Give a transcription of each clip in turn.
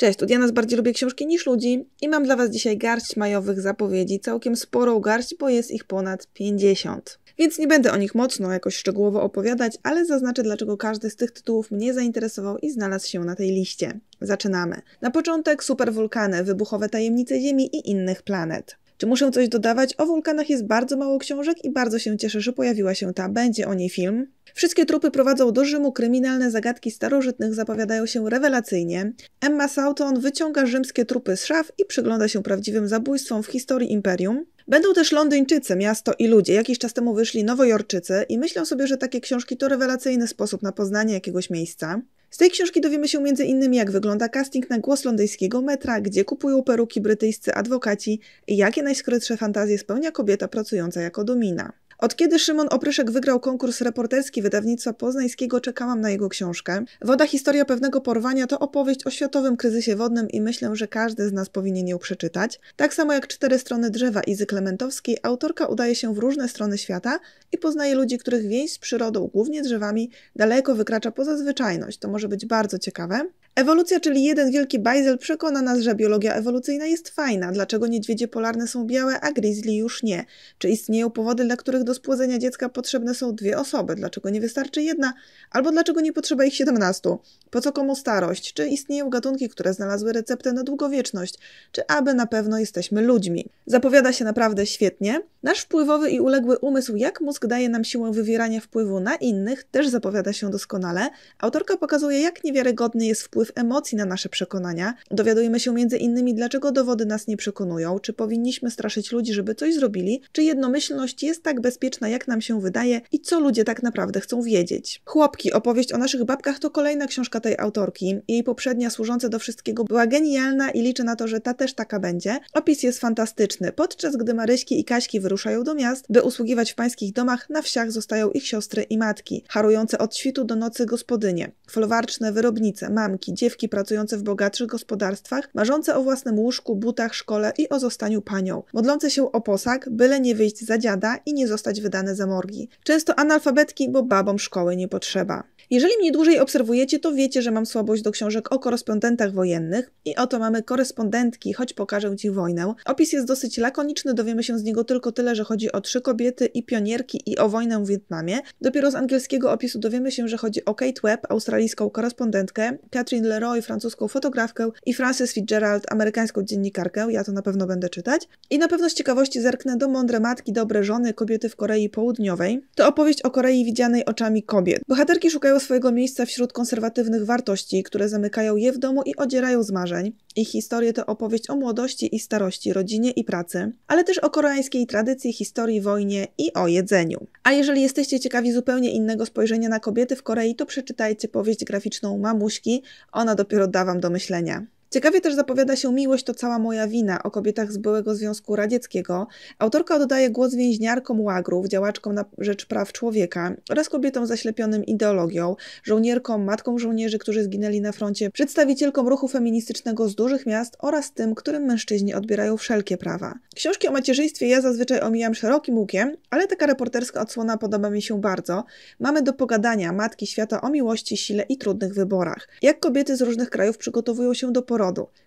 Cześć, od Diana. z bardziej lubię książki niż ludzi i mam dla Was dzisiaj garść majowych zapowiedzi, całkiem sporą garść, bo jest ich ponad 50. Więc nie będę o nich mocno jakoś szczegółowo opowiadać, ale zaznaczę, dlaczego każdy z tych tytułów mnie zainteresował i znalazł się na tej liście. Zaczynamy. Na początek superwulkany, wybuchowe tajemnice Ziemi i innych planet. Czy muszę coś dodawać? O wulkanach jest bardzo mało książek i bardzo się cieszę, że pojawiła się ta. Będzie o niej film. Wszystkie trupy prowadzą do Rzymu, kryminalne zagadki starożytnych zapowiadają się rewelacyjnie. Emma Sauton wyciąga rzymskie trupy z szaf i przygląda się prawdziwym zabójstwom w historii imperium. Będą też Londyńczycy, miasto i ludzie. Jakiś czas temu wyszli Nowojorczycy i myślą sobie, że takie książki to rewelacyjny sposób na poznanie jakiegoś miejsca. Z tej książki dowiemy się m.in. jak wygląda casting na głos londyńskiego metra, gdzie kupują peruki brytyjscy adwokaci i jakie najskrytsze fantazje spełnia kobieta pracująca jako domina. Od kiedy Szymon Opryszek wygrał konkurs reporterski wydawnictwa poznańskiego, czekałam na jego książkę. Woda historia pewnego porwania to opowieść o światowym kryzysie wodnym i myślę, że każdy z nas powinien ją przeczytać. Tak samo jak Cztery strony drzewa Izy Klementowskiej, autorka udaje się w różne strony świata i poznaje ludzi, których więź z przyrodą, głównie drzewami, daleko wykracza poza zwyczajność. To może być bardzo ciekawe. Ewolucja, czyli jeden wielki bajzel, przekona nas, że biologia ewolucyjna jest fajna. Dlaczego niedźwiedzie polarne są białe, a grizzly już nie? Czy istnieją powody, dla których do spłodzenia dziecka potrzebne są dwie osoby? Dlaczego nie wystarczy jedna? Albo dlaczego nie potrzeba ich 17? Po co komu starość? Czy istnieją gatunki, które znalazły receptę na długowieczność? Czy aby na pewno jesteśmy ludźmi? Zapowiada się naprawdę świetnie. Nasz wpływowy i uległy umysł, jak mózg daje nam siłę wywierania wpływu na innych, też zapowiada się doskonale. Autorka pokazuje, jak niewiarygodny jest wpływ emocji na nasze przekonania. Dowiadujemy się między innymi, dlaczego dowody nas nie przekonują, czy powinniśmy straszyć ludzi, żeby coś zrobili, czy jednomyślność jest tak bezpieczna, jak nam się wydaje i co ludzie tak naprawdę chcą wiedzieć. Chłopki, opowieść o naszych babkach to kolejna książka tej autorki. Jej poprzednia, służąca do wszystkiego, była genialna i liczę na to, że ta też taka będzie. Opis jest fantastyczny. Podczas gdy Maryśki i Kaśki wyruszają wyruszają do miast, by usługiwać w pańskich domach, na wsiach zostają ich siostry i matki, harujące od świtu do nocy gospodynie, folwarczne wyrobnice, mamki, dziewki pracujące w bogatszych gospodarstwach, marzące o własnym łóżku, butach, szkole i o zostaniu panią, modlące się o posag, byle nie wyjść za dziada i nie zostać wydane za morgi. Często analfabetki, bo babom szkoły nie potrzeba. Jeżeli mnie dłużej obserwujecie, to wiecie, że mam słabość do książek o korespondentach wojennych i oto mamy korespondentki, choć pokażę ci wojnę. Opis jest dosyć lakoniczny, dowiemy się z niego tylko tyle, że chodzi o trzy kobiety i pionierki i o wojnę w Wietnamie. Dopiero z angielskiego opisu dowiemy się, że chodzi o Kate Webb, australijską korespondentkę, Catherine Leroy, francuską fotografkę i Frances Fitzgerald, amerykańską dziennikarkę. Ja to na pewno będę czytać. I na pewno z ciekawości zerknę do Mądre Matki, Dobre Żony, Kobiety w Korei Południowej. To opowieść o Korei widzianej oczami kobiet. Bohaterki szukają swojego miejsca wśród konserwatywnych wartości, które zamykają je w domu i odzierają z marzeń. Ich historie to opowieść o młodości i starości, rodzinie i pracy, ale też o koreańskiej tradycji tradycji, historii, wojnie i o jedzeniu. A jeżeli jesteście ciekawi zupełnie innego spojrzenia na kobiety w Korei, to przeczytajcie powieść graficzną Mamuśki, ona dopiero da Wam do myślenia. Ciekawie też zapowiada się Miłość to cała moja wina o kobietach z byłego Związku Radzieckiego. Autorka dodaje głos więźniarkom łagrów, działaczkom na rzecz praw człowieka oraz kobietom zaślepionym ideologią, żołnierkom, matkom żołnierzy, którzy zginęli na froncie, przedstawicielkom ruchu feministycznego z dużych miast oraz tym, którym mężczyźni odbierają wszelkie prawa. Książki o macierzyństwie ja zazwyczaj omijam szerokim łukiem, ale taka reporterska odsłona podoba mi się bardzo. Mamy do pogadania matki świata o miłości, sile i trudnych wyborach. Jak kobiety z różnych krajów przygotowują się do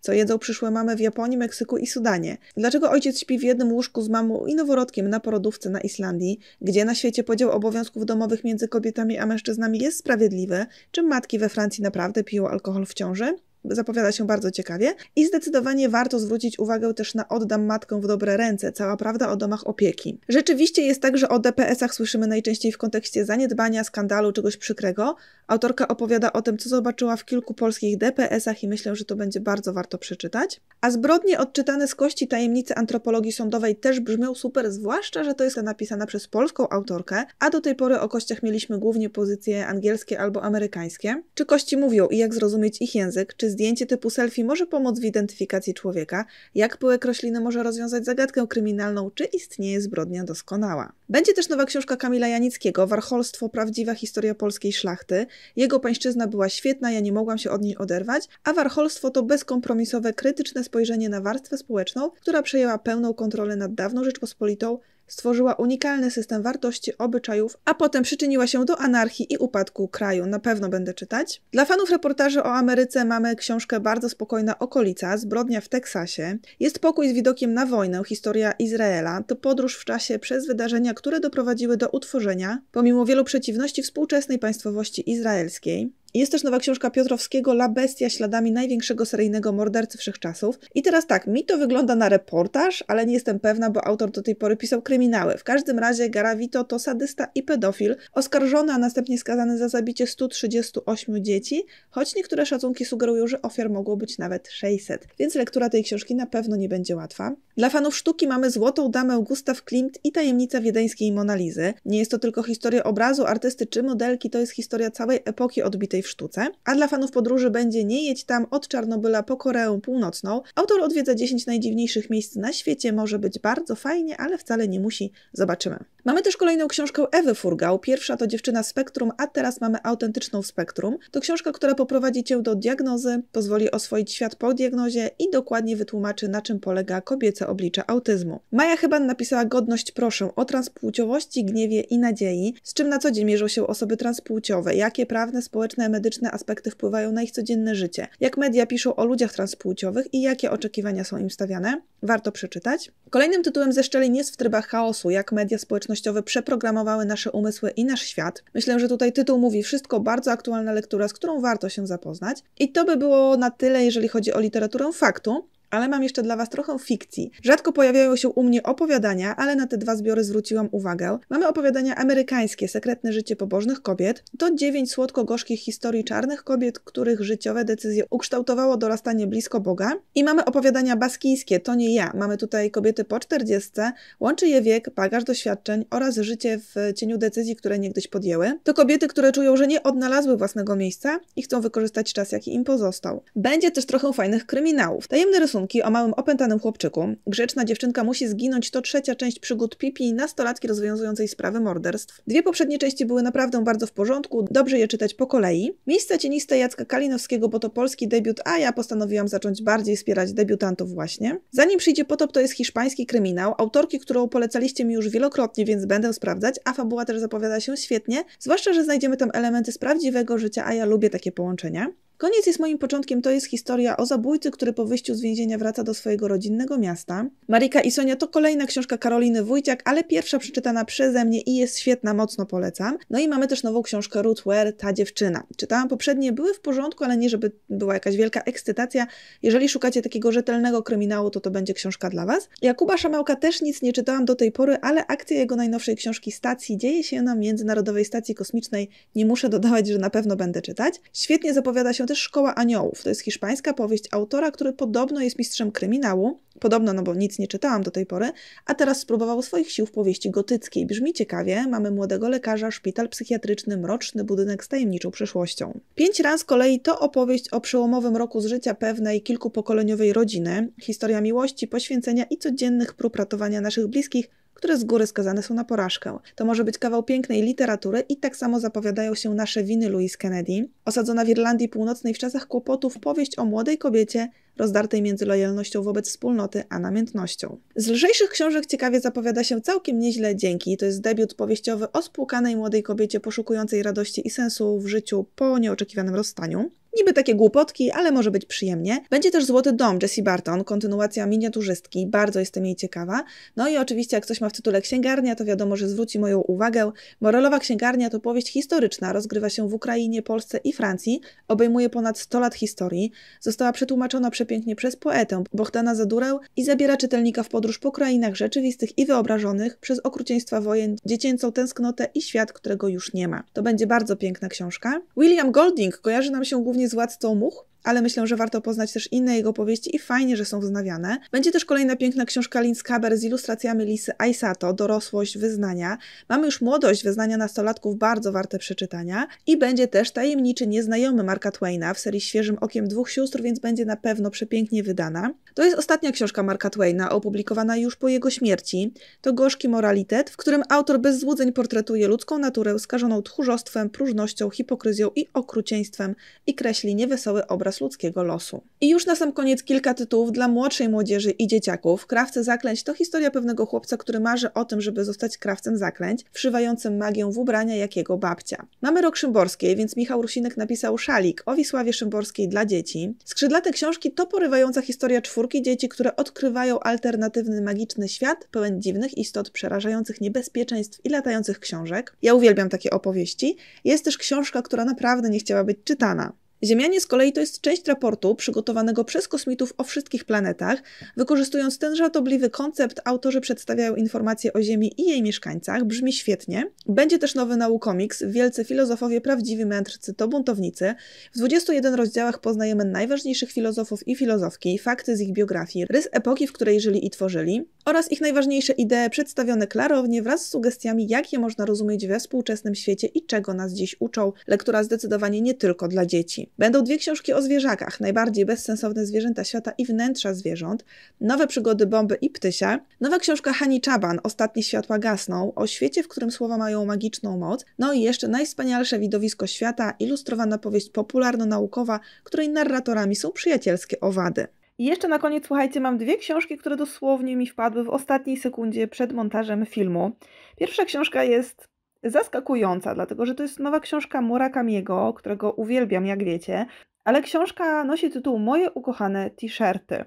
co jedzą przyszłe mamy w Japonii, Meksyku i Sudanie, dlaczego ojciec śpi w jednym łóżku z mamą i noworodkiem na porodówce na Islandii, gdzie na świecie podział obowiązków domowych między kobietami a mężczyznami jest sprawiedliwy, czy matki we Francji naprawdę piją alkohol w ciąży? zapowiada się bardzo ciekawie i zdecydowanie warto zwrócić uwagę też na Oddam Matkę w dobre ręce, cała prawda o domach opieki. Rzeczywiście jest tak, że o DPS-ach słyszymy najczęściej w kontekście zaniedbania, skandalu, czegoś przykrego, Autorka opowiada o tym, co zobaczyła w kilku polskich DPS-ach i myślę, że to będzie bardzo warto przeczytać. A zbrodnie odczytane z kości tajemnicy antropologii sądowej też brzmią super, zwłaszcza, że to jest napisana przez polską autorkę, a do tej pory o kościach mieliśmy głównie pozycje angielskie albo amerykańskie. Czy kości mówią i jak zrozumieć ich język? Czy zdjęcie typu selfie może pomóc w identyfikacji człowieka? Jak pyłek rośliny może rozwiązać zagadkę kryminalną? Czy istnieje zbrodnia doskonała? Będzie też nowa książka Kamila Janickiego, Warholstwo, prawdziwa historia polskiej szlachty. Jego pańszczyzna była świetna, ja nie mogłam się od niej oderwać, a warholstwo to bezkompromisowe, krytyczne spojrzenie na warstwę społeczną, która przejęła pełną kontrolę nad dawną Rzeczpospolitą stworzyła unikalny system wartości, obyczajów, a potem przyczyniła się do anarchii i upadku kraju. Na pewno będę czytać. Dla fanów reportaży o Ameryce mamy książkę Bardzo spokojna okolica, zbrodnia w Teksasie. Jest pokój z widokiem na wojnę, historia Izraela. To podróż w czasie przez wydarzenia, które doprowadziły do utworzenia, pomimo wielu przeciwności, współczesnej państwowości izraelskiej. Jest też nowa książka Piotrowskiego La Bestia śladami największego seryjnego mordercy wszechczasów. I teraz tak, mi to wygląda na reportaż, ale nie jestem pewna, bo autor do tej pory pisał kryminały. W każdym razie Garavito to sadysta i pedofil, oskarżony, a następnie skazany za zabicie 138 dzieci, choć niektóre szacunki sugerują, że ofiar mogło być nawet 600. Więc lektura tej książki na pewno nie będzie łatwa. Dla fanów sztuki mamy Złotą Damę Gustaw Klimt i Tajemnica Wiedeńskiej Monalizy. Nie jest to tylko historia obrazu, artysty czy modelki, to jest historia całej epoki odbitej w sztuce. A dla fanów podróży będzie Nie jedź tam od Czarnobyla po Koreę Północną. Autor odwiedza 10 najdziwniejszych miejsc na świecie, może być bardzo fajnie, ale wcale nie musi. Zobaczymy. Mamy też kolejną książkę Ewy Furgał. Pierwsza to Dziewczyna Spektrum, a teraz mamy Autentyczną Spektrum. To książka, która poprowadzi Cię do diagnozy, pozwoli oswoić świat po diagnozie i dokładnie wytłumaczy, na czym polega kobieca oblicza oblicze autyzmu. Maja chyba napisała Godność proszę o transpłciowości, gniewie i nadziei, z czym na co dzień mierzą się osoby transpłciowe, jakie prawne, społeczne, medyczne aspekty wpływają na ich codzienne życie, jak media piszą o ludziach transpłciowych i jakie oczekiwania są im stawiane. Warto przeczytać. Kolejnym tytułem ze szczelin jest W trybach chaosu, jak media społecznościowe przeprogramowały nasze umysły i nasz świat. Myślę, że tutaj tytuł mówi wszystko, bardzo aktualna lektura, z którą warto się zapoznać. I to by było na tyle, jeżeli chodzi o literaturę faktu. Ale mam jeszcze dla Was trochę fikcji. Rzadko pojawiają się u mnie opowiadania, ale na te dwa zbiory zwróciłam uwagę. Mamy opowiadania amerykańskie, Sekretne życie pobożnych kobiet. To dziewięć słodko-gorzkich historii czarnych kobiet, których życiowe decyzje ukształtowało dorastanie blisko Boga. I mamy opowiadania baskijskie, To nie ja. Mamy tutaj kobiety po czterdziestce, łączy je wiek, bagaż doświadczeń oraz życie w cieniu decyzji, które niegdyś podjęły. To kobiety, które czują, że nie odnalazły własnego miejsca i chcą wykorzystać czas, jaki im pozostał. Będzie też trochę fajnych kryminałów. Tajemny rysunek rysunki o małym opętanym chłopczyku. Grzeczna dziewczynka musi zginąć to trzecia część przygód Pipi, nastolatki rozwiązującej sprawy morderstw. Dwie poprzednie części były naprawdę bardzo w porządku, dobrze je czytać po kolei. Miejsca cieniste Jacka Kalinowskiego, bo to polski debiut, a ja postanowiłam zacząć bardziej wspierać debiutantów właśnie. Zanim przyjdzie potop, to jest hiszpański kryminał, autorki, którą polecaliście mi już wielokrotnie, więc będę sprawdzać, a fabuła też zapowiada się świetnie, zwłaszcza, że znajdziemy tam elementy z prawdziwego życia, a ja lubię takie połączenia. Koniec jest moim początkiem, to jest historia o zabójcy, który po wyjściu z więzienia wraca do swojego rodzinnego miasta. Marika i Sonia to kolejna książka Karoliny Wójciak, ale pierwsza przeczytana przeze mnie i jest świetna, mocno polecam. No i mamy też nową książkę Ruth Ware, Ta dziewczyna. Czytałam poprzednie, były w porządku, ale nie żeby była jakaś wielka ekscytacja. Jeżeli szukacie takiego rzetelnego kryminału, to to będzie książka dla Was. Jakuba Szamałka też nic nie czytałam do tej pory, ale akcja jego najnowszej książki Stacji dzieje się na Międzynarodowej Stacji Kosmicznej. Nie muszę dodawać, że na pewno będę czytać. Świetnie zapowiada się też Szkoła Aniołów. To jest hiszpańska powieść autora, który podobno jest mistrzem kryminału, podobno, no bo nic nie czytałam do tej pory, a teraz spróbował swoich sił w powieści gotyckiej. Brzmi ciekawie, mamy młodego lekarza, szpital psychiatryczny, mroczny budynek z tajemniczą przeszłością. Pięć ran z kolei to opowieść o przełomowym roku z życia pewnej kilkupokoleniowej rodziny, historia miłości, poświęcenia i codziennych prób ratowania naszych bliskich, które z góry skazane są na porażkę. To może być kawał pięknej literatury i tak samo zapowiadają się nasze winy Louise Kennedy, osadzona w Irlandii Północnej w czasach kłopotów powieść o młodej kobiecie, rozdartej między lojalnością wobec wspólnoty a namiętnością. Z lżejszych książek ciekawie zapowiada się całkiem nieźle Dzięki. To jest debiut powieściowy o spłukanej młodej kobiecie poszukującej radości i sensu w życiu po nieoczekiwanym rozstaniu. Niby takie głupotki, ale może być przyjemnie. Będzie też Złoty Dom Jessie Barton, kontynuacja miniaturzystki, bardzo jestem jej ciekawa. No i oczywiście, jak ktoś ma w tytule księgarnia, to wiadomo, że zwróci moją uwagę. Moralowa księgarnia to powieść historyczna, rozgrywa się w Ukrainie, Polsce i Francji, obejmuje ponad 100 lat historii, została przetłumaczona przepięknie przez poetę Bohdana Zadurę i zabiera czytelnika w podróż po krainach rzeczywistych i wyobrażonych przez okrucieństwa wojen, dziecięcą tęsknotę i świat, którego już nie ma. To będzie bardzo piękna książka. William Golding kojarzy nam się głównie głównie z władcą much, ale myślę, że warto poznać też inne jego powieści i fajnie, że są wznawiane. Będzie też kolejna piękna książka Lin Caber z ilustracjami Lisy Aisato, Dorosłość Wyznania. Mamy już Młodość Wyznania Nastolatków, bardzo warte przeczytania. I będzie też Tajemniczy Nieznajomy Marka Twaina w serii Świeżym Okiem Dwóch Sióstr, więc będzie na pewno przepięknie wydana. To jest ostatnia książka Marka Twaina, opublikowana już po jego śmierci. To gorzki moralitet, w którym autor bez złudzeń portretuje ludzką naturę skażoną tchórzostwem, próżnością, hipokryzją i okrucieństwem i kreśli niewesoły obraz ludzkiego losu. I już na sam koniec kilka tytułów dla młodszej młodzieży i dzieciaków. Krawce zaklęć to historia pewnego chłopca, który marzy o tym, żeby zostać krawcem zaklęć, wszywającym magię w ubrania jakiego babcia. Mamy rok Szymborskiej, więc Michał Rusinek napisał Szalik o Wisławie Szymborskiej dla dzieci. Skrzydlate książki to porywająca historia czwórki czwórki dzieci, które odkrywają alternatywny magiczny świat pełen dziwnych istot, przerażających niebezpieczeństw i latających książek. Ja uwielbiam takie opowieści. Jest też książka, która naprawdę nie chciała być czytana. Ziemianie z kolei to jest część raportu przygotowanego przez kosmitów o wszystkich planetach. Wykorzystując ten żartobliwy koncept, autorzy przedstawiają informacje o Ziemi i jej mieszkańcach. Brzmi świetnie. Będzie też nowy naukomiks, wielcy filozofowie, prawdziwi mędrcy to buntownicy. W 21 rozdziałach poznajemy najważniejszych filozofów i filozofki, fakty z ich biografii, rys epoki, w której żyli i tworzyli oraz ich najważniejsze idee przedstawione klarownie wraz z sugestiami, jak je można rozumieć we współczesnym świecie i czego nas dziś uczą. Lektura zdecydowanie nie tylko dla dzieci. Będą dwie książki o zwierzakach, najbardziej bezsensowne zwierzęta świata i wnętrza zwierząt, nowe przygody bomby i ptysia, nowa książka Hani Chaban, Ostatnie światła gasną, o świecie, w którym słowa mają magiczną moc, no i jeszcze najwspanialsze widowisko świata, ilustrowana powieść popularno-naukowa, której narratorami są przyjacielskie owady. I jeszcze na koniec, słuchajcie, mam dwie książki, które dosłownie mi wpadły w ostatniej sekundzie przed montażem filmu. Pierwsza książka jest zaskakująca, dlatego że to jest nowa książka Murakamiego, którego uwielbiam, jak wiecie, ale książka nosi tytuł Moje ukochane t-shirty.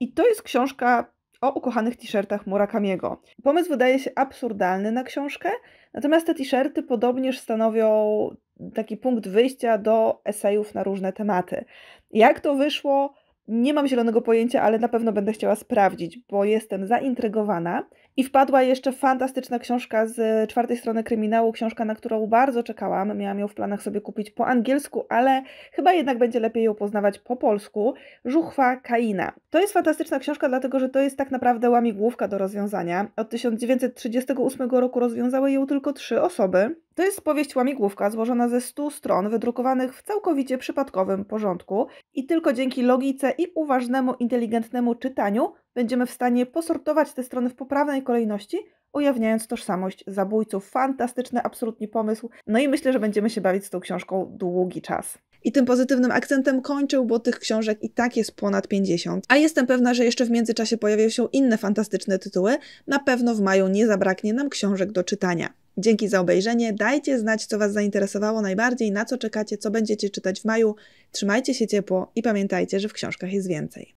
I to jest książka o ukochanych t-shirtach Murakamiego. Pomysł wydaje się absurdalny na książkę, natomiast te t-shirty podobnież stanowią taki punkt wyjścia do esejów na różne tematy. Jak to wyszło? Nie mam zielonego pojęcia, ale na pewno będę chciała sprawdzić, bo jestem zaintrygowana. I wpadła jeszcze fantastyczna książka z czwartej strony kryminału, książka, na którą bardzo czekałam. Miałam ją w planach sobie kupić po angielsku, ale chyba jednak będzie lepiej ją poznawać po polsku. Żuchwa Kaina. To jest fantastyczna książka, dlatego że to jest tak naprawdę łamigłówka do rozwiązania. Od 1938 roku rozwiązały ją tylko trzy osoby. To jest powieść łamigłówka złożona ze 100 stron, wydrukowanych w całkowicie przypadkowym porządku i tylko dzięki logice i uważnemu, inteligentnemu czytaniu będziemy w stanie posortować te strony w poprawnej kolejności, ujawniając tożsamość zabójców. Fantastyczny, absolutny pomysł. No i myślę, że będziemy się bawić z tą książką długi czas. I tym pozytywnym akcentem kończę, bo tych książek i tak jest ponad 50. A jestem pewna, że jeszcze w międzyczasie pojawią się inne fantastyczne tytuły. Na pewno w maju nie zabraknie nam książek do czytania. Dzięki za obejrzenie. Dajcie znać, co Was zainteresowało najbardziej, na co czekacie, co będziecie czytać w maju. Trzymajcie się ciepło i pamiętajcie, że w książkach jest więcej.